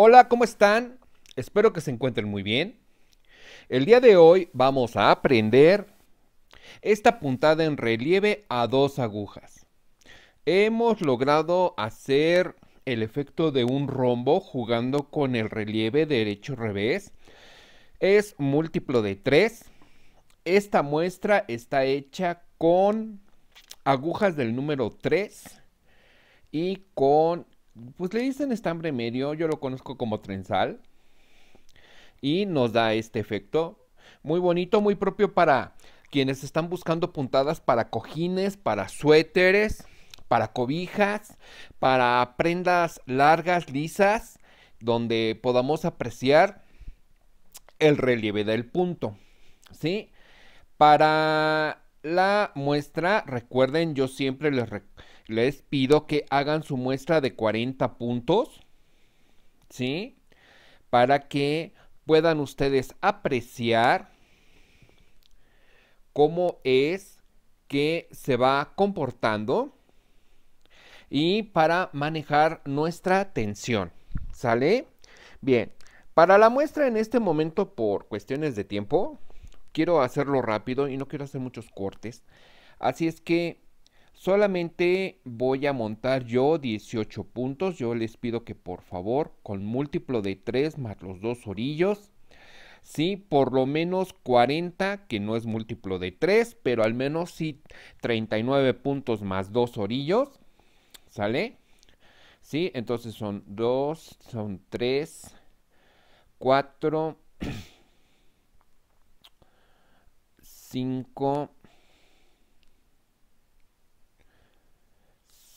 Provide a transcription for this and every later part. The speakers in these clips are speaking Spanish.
Hola, ¿cómo están? Espero que se encuentren muy bien. El día de hoy vamos a aprender esta puntada en relieve a dos agujas. Hemos logrado hacer el efecto de un rombo jugando con el relieve derecho-revés. Es múltiplo de 3. Esta muestra está hecha con agujas del número 3 y con pues le dicen estambre medio, yo lo conozco como trenzal. Y nos da este efecto muy bonito, muy propio para quienes están buscando puntadas para cojines, para suéteres, para cobijas, para prendas largas, lisas, donde podamos apreciar el relieve del punto. ¿Sí? Para la muestra, recuerden, yo siempre les recuerdo les pido que hagan su muestra de 40 puntos, ¿sí? Para que puedan ustedes apreciar cómo es que se va comportando y para manejar nuestra tensión, ¿sale? Bien, para la muestra en este momento por cuestiones de tiempo, quiero hacerlo rápido y no quiero hacer muchos cortes, así es que Solamente voy a montar yo 18 puntos. Yo les pido que por favor, con múltiplo de 3 más los dos orillos, sí, por lo menos 40, que no es múltiplo de 3, pero al menos sí 39 puntos más dos orillos, ¿sale? Sí, entonces son 2, son 3, 4, 5,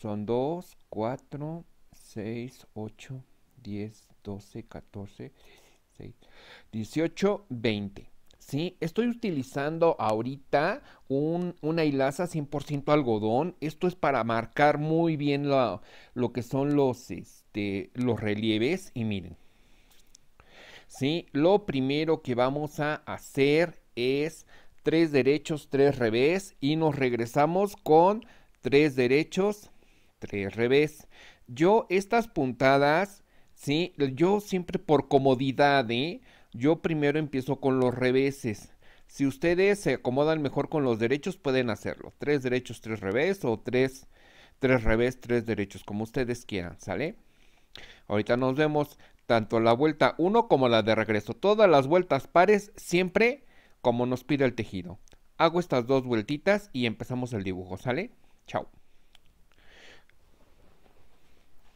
Son 2, 4, 6, 8, 10, 12, 14, 16, 18, 20. ¿sí? Estoy utilizando ahorita una hilaza 100% algodón. Esto es para marcar muy bien lo que son los, este, los relieves. Y miren, ¿sí? Lo primero que vamos a hacer es tres derechos, tres revés y nos regresamos con tres derechos, tres revés. Yo estas puntadas, sí, yo siempre por comodidad, ¿eh? yo primero empiezo con los reveses. Si ustedes se acomodan mejor con los derechos, pueden hacerlo. Tres derechos, tres revés o tres, tres revés, tres derechos, como ustedes quieran, ¿sale? Ahorita nos vemos tanto la vuelta 1 como la de regreso. Todas las vueltas pares siempre como nos pide el tejido. Hago estas dos vueltitas y empezamos el dibujo, ¿sale? Chao.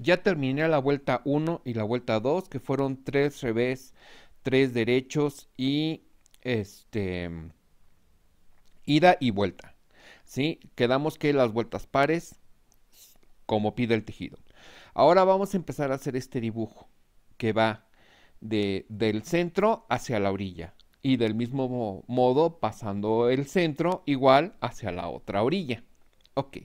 Ya terminé la vuelta 1 y la vuelta 2, que fueron 3 revés, 3 derechos y este ida y vuelta. ¿Sí? Quedamos que las vueltas pares como pide el tejido. Ahora vamos a empezar a hacer este dibujo que va de, del centro hacia la orilla y del mismo modo pasando el centro igual hacia la otra orilla. Ok,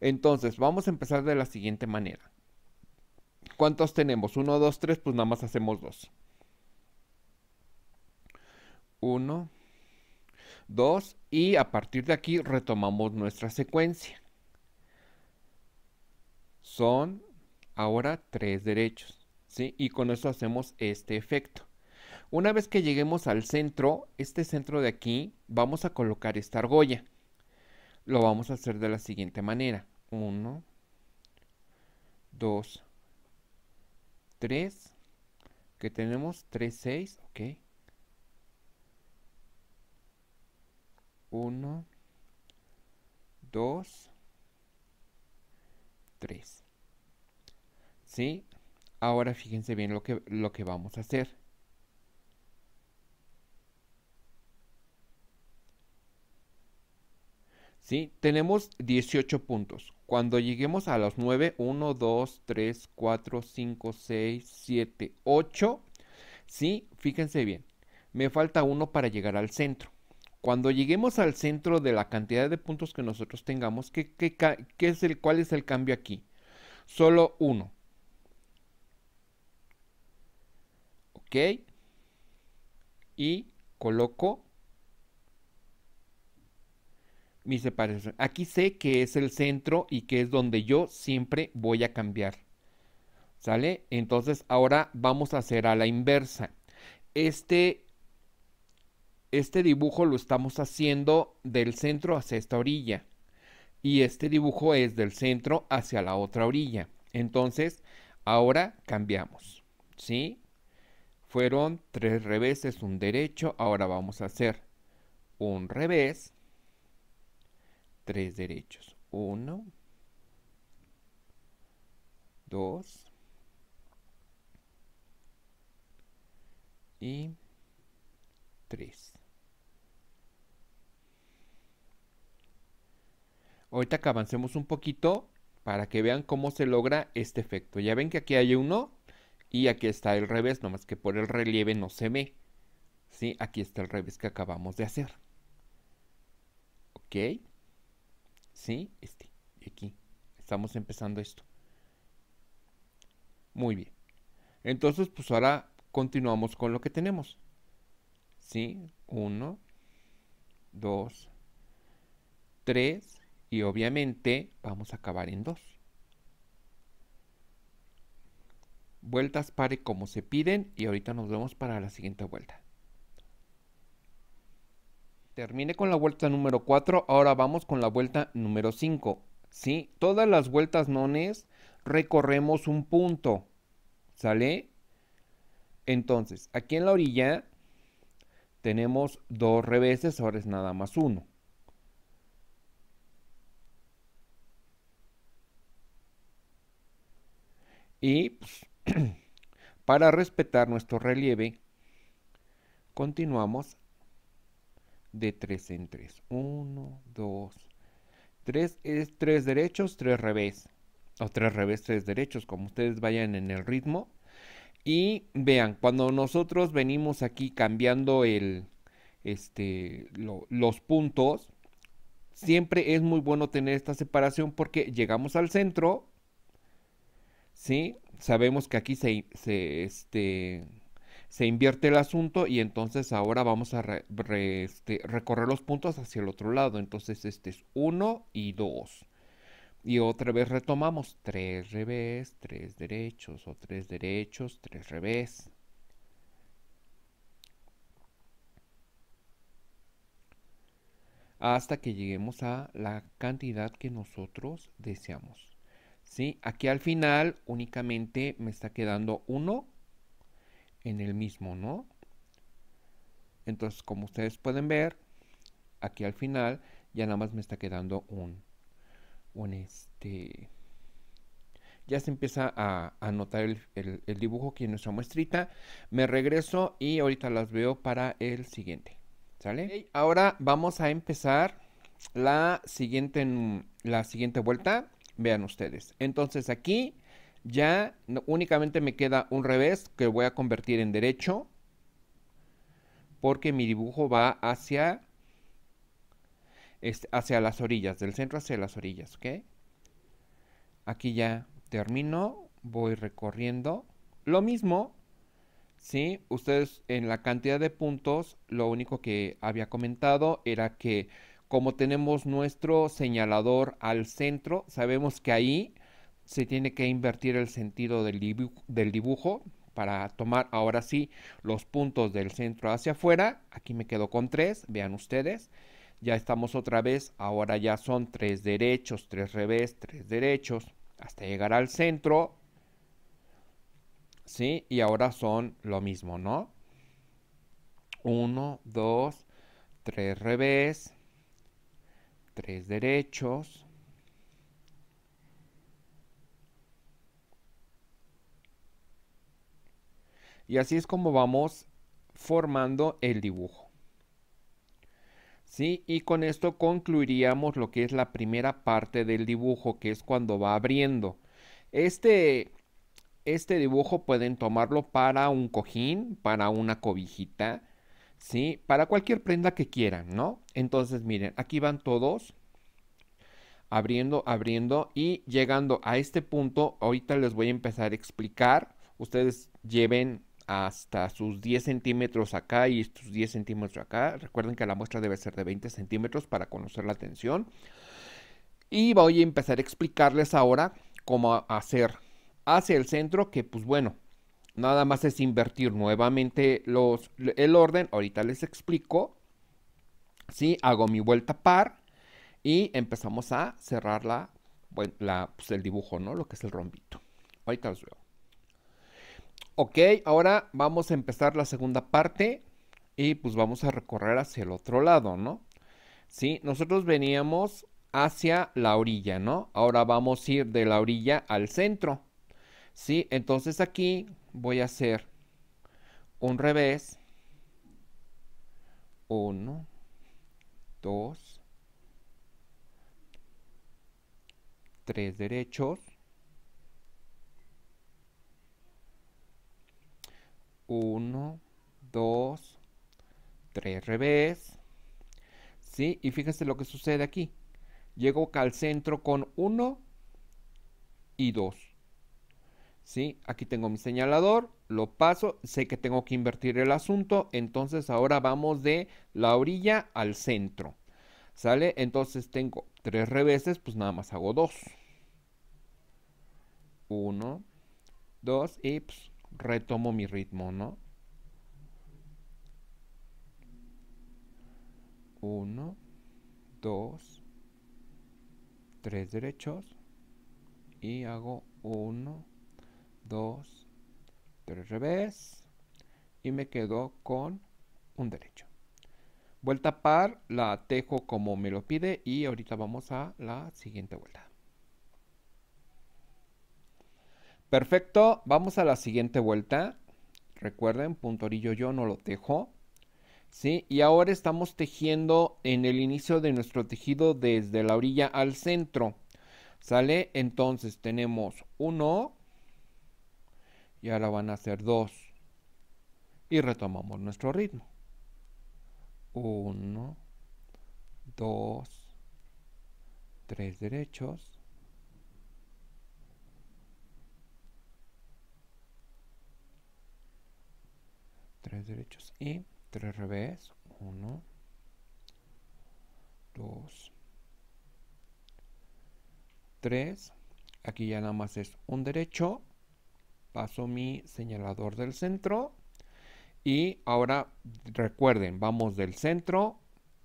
entonces vamos a empezar de la siguiente manera. ¿Cuántos tenemos? 1, 2, 3, pues nada más hacemos 2. 1, 2 y a partir de aquí retomamos nuestra secuencia. Son ahora 3 derechos, ¿sí? Y con eso hacemos este efecto. Una vez que lleguemos al centro, este centro de aquí, vamos a colocar esta argolla. Lo vamos a hacer de la siguiente manera. 1, 2, 3 que tenemos 3, 6, ok. 1, 2, 3. ¿Sí? Ahora fíjense bien lo que, lo que vamos a hacer. ¿sí? Tenemos 18 puntos. Cuando lleguemos a los 9, 1, 2, 3, 4, 5, 6, 7, 8, ¿sí? Fíjense bien, me falta uno para llegar al centro. Cuando lleguemos al centro de la cantidad de puntos que nosotros tengamos, ¿qué, es el, ¿cuál es el cambio aquí? Solo uno. ¿Ok? Y coloco Aquí sé que es el centro y que es donde yo siempre voy a cambiar. ¿Sale? Entonces ahora vamos a hacer a la inversa. Este, este dibujo lo estamos haciendo del centro hacia esta orilla. Y este dibujo es del centro hacia la otra orilla. Entonces, ahora cambiamos. ¿Sí? Fueron tres reveses, un derecho. Ahora vamos a hacer un revés tres derechos. Uno, dos y tres. Ahorita que avancemos un poquito para que vean cómo se logra este efecto. Ya ven que aquí hay uno y aquí está el revés, nomás que por el relieve no se ve. ¿Sí? Aquí está el revés que acabamos de hacer. ¿Ok? ¿Sí? Este, aquí. Estamos empezando esto. Muy bien. Entonces, pues ahora continuamos con lo que tenemos. ¿Sí? Uno. Dos. Tres. y obviamente vamos a acabar en dos. Vueltas pare como se piden y ahorita nos vemos para la siguiente vuelta. Termine con la vuelta número 4, ahora vamos con la vuelta número 5. ¿Sí? Todas las vueltas nones recorremos un punto. ¿Sale? Entonces, aquí en la orilla tenemos dos reveses, ahora es nada más uno. Y para respetar nuestro relieve, continuamos de 3 en 3. 1, 2, 3 es 3 derechos, 3 revés. O 3 revés, 3 derechos, como ustedes vayan en el ritmo. Y vean, cuando nosotros venimos aquí cambiando el, este, los puntos, siempre es muy bueno tener esta separación porque llegamos al centro, ¿sí? Sabemos que aquí se, se este, se invierte el asunto y entonces ahora vamos a este, recorrer los puntos hacia el otro lado. Entonces este es 1 y 2. Y otra vez retomamos 3 revés, 3 derechos o 3 derechos, 3 revés. Hasta que lleguemos a la cantidad que nosotros deseamos. ¿Sí? Aquí al final únicamente me está quedando 1 en el mismo, ¿no? Entonces, como ustedes pueden ver, aquí al final ya nada más me está quedando un, un este... Ya se empieza a anotar el, dibujo aquí en nuestra muestrita. Me regreso y ahorita las veo para el siguiente. ¿Sale? ahora vamos a empezar la siguiente, la siguiente vuelta. Vean ustedes. Entonces aquí ya únicamente me queda un revés que voy a convertir en derecho porque mi dibujo va hacia, este, hacia las orillas, del centro hacia las orillas, ¿ok? Aquí ya termino, voy recorriendo. Lo mismo, si, Ustedes en la cantidad de puntos, lo único que había comentado era que como tenemos nuestro señalador al centro, sabemos que ahí se tiene que invertir el sentido del, del dibujo para tomar ahora sí los puntos del centro hacia afuera. Aquí me quedo con tres, vean ustedes. Ya estamos otra vez, ahora ya son tres derechos, tres revés, tres derechos, hasta llegar al centro. ¿Sí? Y ahora son lo mismo, ¿no? Uno, dos, tres revés, tres derechos, Y así es como vamos formando el dibujo. ¿Sí? Y con esto concluiríamos lo que es la primera parte del dibujo, que es cuando va abriendo. Este, este dibujo pueden tomarlo para un cojín, para una cobijita, ¿sí? Para cualquier prenda que quieran, ¿no? Entonces, miren, aquí van todos abriendo, abriendo y llegando a este punto, ahorita les voy a empezar a explicar. Ustedes lleven hasta sus 10 centímetros acá y estos 10 centímetros acá. Recuerden que la muestra debe ser de 20 centímetros para conocer la tensión. Y voy a empezar a explicarles ahora cómo hacer hacia el centro, que pues bueno, nada más es invertir nuevamente los, el orden. Ahorita les explico. ¿sí? Hago mi vuelta par y empezamos a cerrar la, pues, el dibujo, ¿no? Lo que es el rombito. Ahorita los veo. Ok, ahora vamos a empezar la segunda parte y pues vamos a recorrer hacia el otro lado, ¿no? Sí, nosotros veníamos hacia la orilla, ¿no? Ahora vamos a ir de la orilla al centro. Sí, entonces aquí voy a hacer un revés. Uno, dos, tres derechos. 1, 2, 3 revés. ¿Sí? Y fíjense lo que sucede aquí. Llego acá al centro con 1 y 2. ¿Sí? Aquí tengo mi señalador, lo paso, sé que tengo que invertir el asunto, entonces ahora vamos de la orilla al centro. ¿Sale? Entonces tengo 3 reveses, pues nada más hago 2. 1, 2 y pues, Retomo mi ritmo, ¿no? 1, 2, 3 derechos. Y hago 1, 2, 3 revés. Y me quedo con un derecho. Vuelta par, la tejo como me lo pide. Y ahorita vamos a la siguiente vuelta. Perfecto, vamos a la siguiente vuelta. Recuerden, punto orillo yo no lo tejo. ¿Sí? Y ahora estamos tejiendo en el inicio de nuestro tejido desde la orilla al centro. ¿Sale? Entonces tenemos uno. Y ahora van a hacer dos. Y retomamos nuestro ritmo. Uno. Dos. Tres derechos. tres derechos y tres revés 1 2 3 aquí ya nada más es un derecho paso mi señalador del centro y ahora recuerden vamos del centro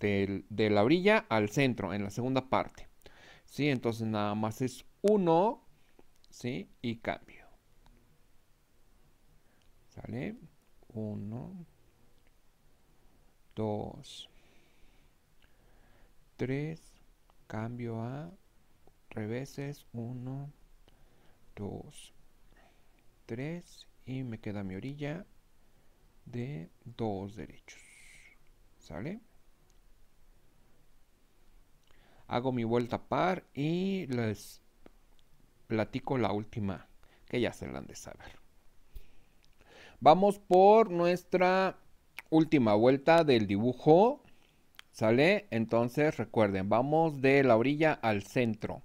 de la orilla al centro en la segunda parte ¿sí? entonces nada más es uno ¿sí? y cambio ¿sale? 1, 2, 3, cambio a reveses 1, 2, 3 y me queda mi orilla de 2 derechos. ¿Sale? Hago mi vuelta par y les platico la última que ya se la han de saber. Vamos por nuestra última vuelta del dibujo. ¿Sale? Entonces recuerden, vamos de la orilla al centro.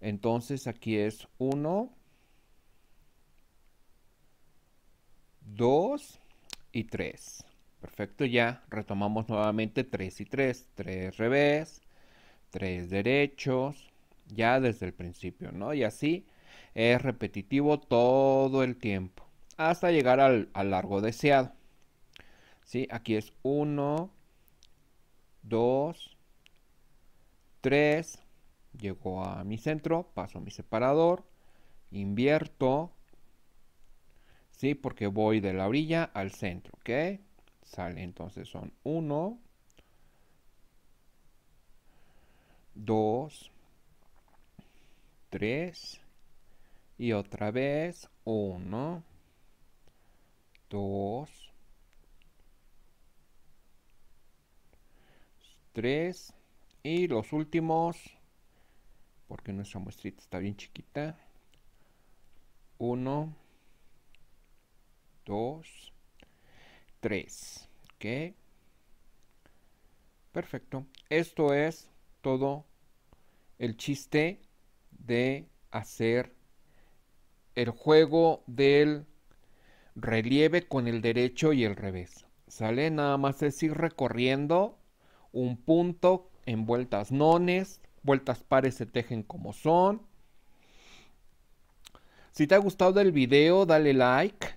Entonces aquí es 1, 2 y 3. Perfecto, ya retomamos nuevamente 3 y 3. 3 revés, 3 derechos, ya desde el principio, ¿no? Y así es repetitivo todo el tiempo hasta llegar al, largo deseado. ¿Sí? Aquí es 1, 2, 3, llego a mi centro, paso mi separador, invierto, ¿sí? Porque voy de la orilla al centro, ¿ok? Sale entonces son 1, 2, 3 y otra vez 1, 2, 3 y los últimos, porque nuestra muestrita está bien chiquita, 1, 2, 3. ¿Ok? Perfecto. Esto es todo el chiste de hacer el juego del relieve con el derecho y el revés. ¿Sale? Nada más es ir recorriendo un punto en vueltas nones, vueltas pares se tejen como son. Si te ha gustado el video, dale like,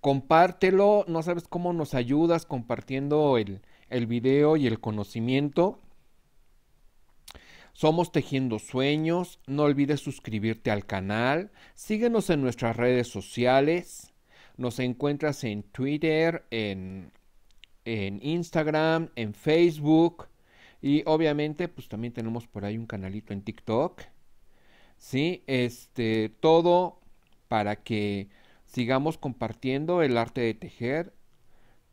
compártelo, no sabes cómo nos ayudas compartiendo el, el video y el conocimiento. Somos Tejiendo Sueños, no olvides suscribirte al canal, síguenos en nuestras redes sociales. Nos encuentras en Twitter, en, Instagram, en Facebook. Y obviamente, pues también tenemos por ahí un canalito en TikTok. Sí, este, todo para que sigamos compartiendo el arte de tejer.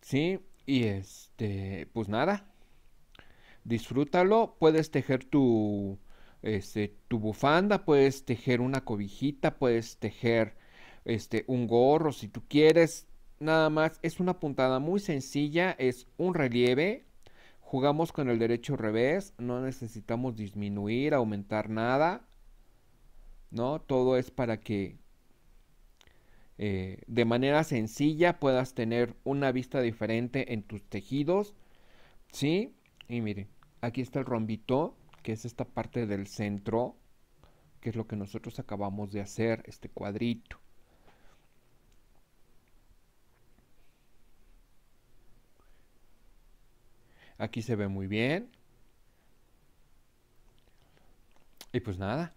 Sí, y este, pues nada. Disfrútalo, puedes tejer tu este, tu bufanda, puedes tejer una cobijita, puedes tejer este, un gorro si tú quieres. Nada más, es una puntada muy sencilla, es un relieve. Jugamos con el derecho revés, no necesitamos disminuir, aumentar nada. ¿No? Todo es para que eh, de manera sencilla puedas tener una vista diferente en tus tejidos. ¿Sí? Y miren, aquí está el rombito, que es esta parte del centro, que es lo que nosotros acabamos de hacer, este cuadrito. Aquí se ve muy bien. Y pues nada,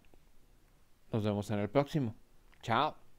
nos vemos en el próximo. Chao.